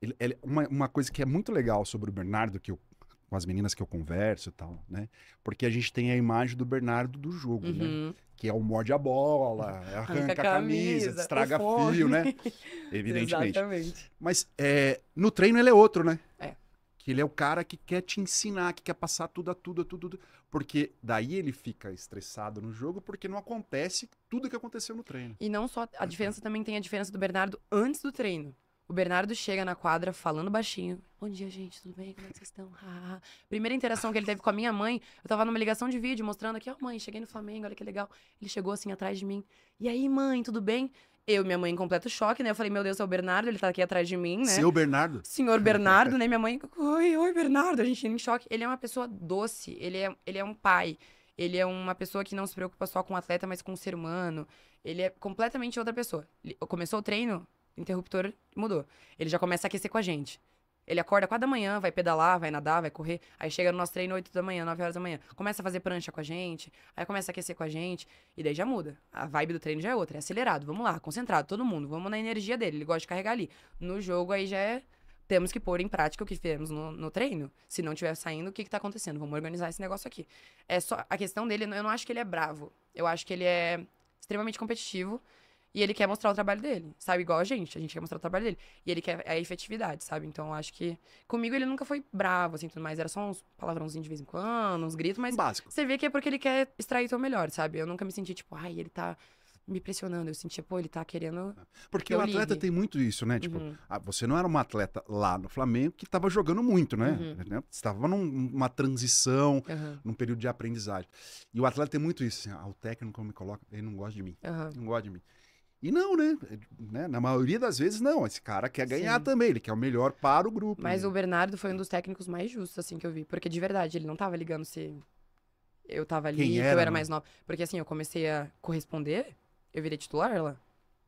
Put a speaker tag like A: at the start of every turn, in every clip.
A: Ele, ele, uma, uma coisa que é muito legal sobre o Bernardo, que eu, com as meninas que eu converso e tal, né? Porque a gente tem a imagem do Bernardo do jogo, né? uhum. né? Que é o morde a bola, arranca, a camisa, camisa estraga fio, né? Evidentemente. Exatamente. Mas é, no treino ele é outro, né? É. Que ele é o cara que quer te ensinar, que quer passar tudo a tudo, a tudo, tudo. Porque daí ele fica estressado no jogo, porque não acontece tudo que aconteceu no treino.
B: E não só. A diferença também tem a diferença do Bernardo antes do treino. O Bernardo chega na quadra falando baixinho. Bom dia, gente, tudo bem? Como é que vocês estão? Ah. Primeira interação que ele teve com a minha mãe, eu tava numa ligação de vídeo mostrando aqui, ó, oh, mãe, cheguei no Flamengo, olha que legal. Ele chegou assim atrás de mim. E aí, mãe, tudo bem? Eu e minha mãe em completo choque, né? Eu falei, meu Deus, é o Bernardo, ele tá aqui atrás de mim, né? Seu Bernardo? Senhor Bernardo, né? Minha mãe, oi, oi, Bernardo. A gente em choque. Ele é uma pessoa doce, ele é, ele é um pai. Ele é uma pessoa que não se preocupa só com o atleta, mas com o ser humano. Ele é completamente outra pessoa. Começou o treino, interruptor mudou. Ele já começa a aquecer com a gente. Ele acorda 4 da manhã, vai pedalar, vai nadar, vai correr. Aí chega no nosso treino 8 da manhã, 9 horas da manhã. Começa a fazer prancha com a gente, aí começa a aquecer com a gente. E daí já muda. A vibe do treino já é outra. É acelerado, vamos lá, concentrado, todo mundo. Vamos na energia dele, ele gosta de carregar ali. No jogo aí já é... Temos que pôr em prática o que fizemos no, no treino. Se não estiver saindo, o que, está acontecendo? Vamos organizar esse negócio aqui. É só... A questão dele, eu não acho que ele é bravo. Eu acho que ele é extremamente competitivo e ele quer mostrar o trabalho dele, sabe? Igual a gente, a gente quer mostrar o trabalho dele. E ele quer a efetividade, sabe? Então, acho que comigo ele nunca foi bravo, assim, tudo mais. Era só uns palavrãozinhos de vez em quando, uns gritos, mas... Básico. Você vê que é porque ele quer extrair o seu melhor, sabe? Eu nunca me senti, tipo, ai, ele tá me pressionando. Eu sentia, pô, ele tá querendo. Porque o atleta tem
A: muito isso, né? Tipo, uhum. ah, você não era uma atleta lá no Flamengo que tava jogando muito, né? Uhum. Você né? estava num, numa transição, uhum. num período de aprendizagem. E o atleta tem muito isso. Assim, ah, o técnico me coloca, ele não gosta de mim. Não gosta de mim. E não, né? É, né? Na maioria das vezes, não. Esse cara quer ganhar Sim. também, ele quer o melhor para o grupo. Mas né?
B: o Bernardo foi um dos técnicos mais justos, assim, que eu vi. Porque de verdade, ele não tava ligando se eu tava ali, se eu era né? mais nova. Porque assim, eu comecei a corresponder, eu virei titular lá.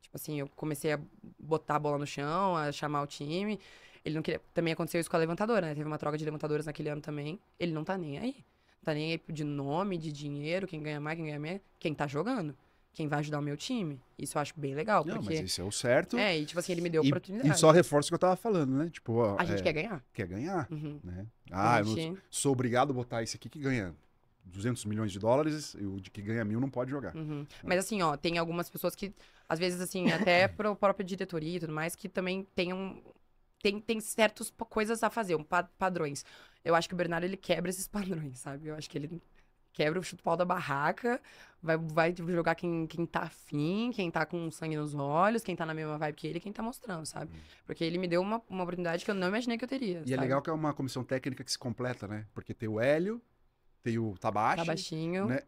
B: Tipo assim, eu comecei a botar a bola no chão, a chamar o time. Ele não queria. Também aconteceu isso com a levantadora, né? Teve uma troca de levantadoras naquele ano também. Ele não tá nem aí. Não tá nem aí de nome, de dinheiro, quem ganha mais, quem ganha menos, quem tá jogando quem vai ajudar o meu time. Isso eu acho bem legal. Não, porque... mas isso
A: é o certo. É, e
B: tipo assim, ele me deu a oportunidade. E só
A: reforça o que eu tava falando, né? Tipo, ó, a gente é, quer ganhar. Quer ganhar, uhum. né? Ah, gente... eu sou obrigado a botar esse aqui que ganha 200 milhões de dólares e o de que ganha mil não pode jogar.
B: Uhum. Né? Mas assim, ó, tem algumas pessoas que, às vezes, assim, até para próprio diretoria e tudo mais, que também tem um... Tem, tem certas coisas a fazer, um padrões. Eu acho que o Bernardo, ele quebra esses padrões, sabe? Eu acho que ele quebra o chute pau da barraca, vai, vai jogar quem, quem tá afim, quem tá com sangue nos olhos, quem tá na mesma vibe que ele, quem tá mostrando, sabe? Hum. Porque ele me deu uma, uma oportunidade que eu não imaginei que eu teria. E é sabe? é legal que
A: é uma comissão técnica que se completa, né? Porque tem o Hélio, tem o Tabachi. Tabachinho. Né?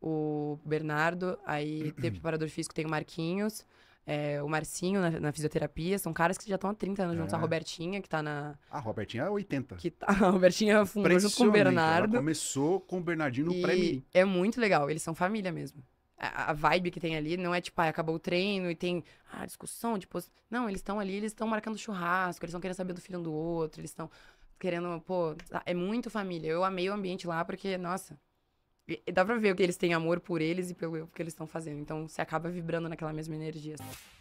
A: O Bernardo, aí tem o
B: preparador físico, tem o Marquinhos é, o Marcinho na, na, fisioterapia, são caras que já estão há 30 anos é. juntos. A é. Robertinha, que está na.
A: A Robertinha é 80. Que tá, a Robertinha fundou junto com o Bernardo. Ela começou com o Bernardinho no pré
B: É muito legal, eles são família mesmo. A, vibe que tem ali não é tipo, ah, acabou o treino e tem ah, discussão de tipo, Não, eles estão ali, eles estão marcando churrasco, eles estão querendo saber do filho um do outro, eles estão querendo, pô, tá, é muito família. Eu amei o ambiente lá porque, nossa, Dá pra ver que eles têm amor por eles e pelo que eles estão fazendo. Então você acaba vibrando naquela mesma energia. Assim.